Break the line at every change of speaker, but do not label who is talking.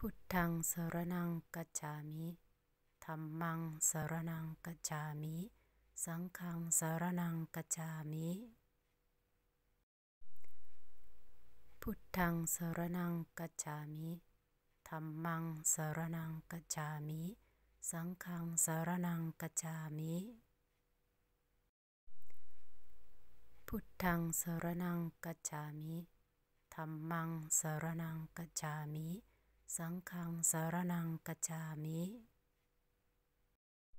พุทธังสรนังกัจจามิธรรมังสรนังกัจจามิ สังฆังสรนังกัจจามิ พุทธังสรนังกัจจามิธรรมังสรนังกัจจามิ สังฆังสรนังกัจจามิ พุทธังสรนังกัจจามิธรรมังสรนังกัจจามิสังฆังสารนังกัจจามิ